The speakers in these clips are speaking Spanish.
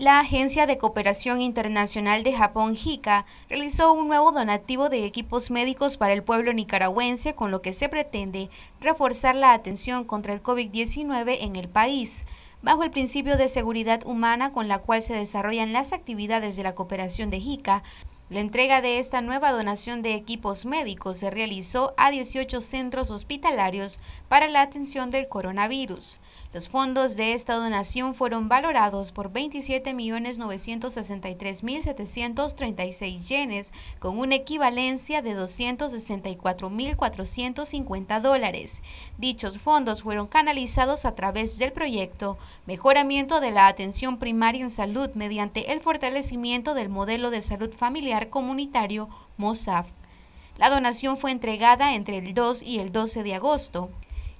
La Agencia de Cooperación Internacional de Japón, JICA, realizó un nuevo donativo de equipos médicos para el pueblo nicaragüense con lo que se pretende reforzar la atención contra el COVID-19 en el país, bajo el principio de seguridad humana con la cual se desarrollan las actividades de la cooperación de JICA, la entrega de esta nueva donación de equipos médicos se realizó a 18 centros hospitalarios para la atención del coronavirus. Los fondos de esta donación fueron valorados por 27.963.736 yenes, con una equivalencia de 264.450 dólares. Dichos fondos fueron canalizados a través del proyecto Mejoramiento de la Atención Primaria en Salud mediante el fortalecimiento del modelo de salud familiar Comunitario, MOSAF. La donación fue entregada entre el 2 y el 12 de agosto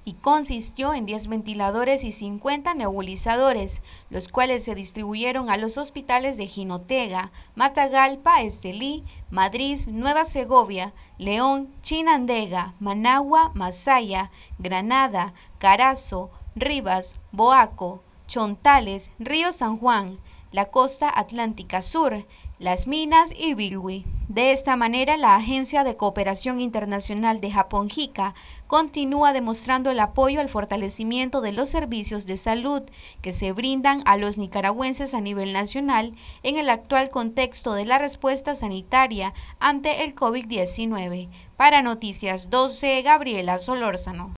y consistió en 10 ventiladores y 50 nebulizadores, los cuales se distribuyeron a los hospitales de Jinotega, Matagalpa, Estelí, Madrid, Nueva Segovia, León, Chinandega, Managua, Masaya, Granada, Carazo, Rivas, Boaco, Chontales, Río San Juan, la costa atlántica sur, las minas y Bilwi. De esta manera, la Agencia de Cooperación Internacional de Japón JICA continúa demostrando el apoyo al fortalecimiento de los servicios de salud que se brindan a los nicaragüenses a nivel nacional en el actual contexto de la respuesta sanitaria ante el COVID-19. Para Noticias 12, Gabriela Solórzano.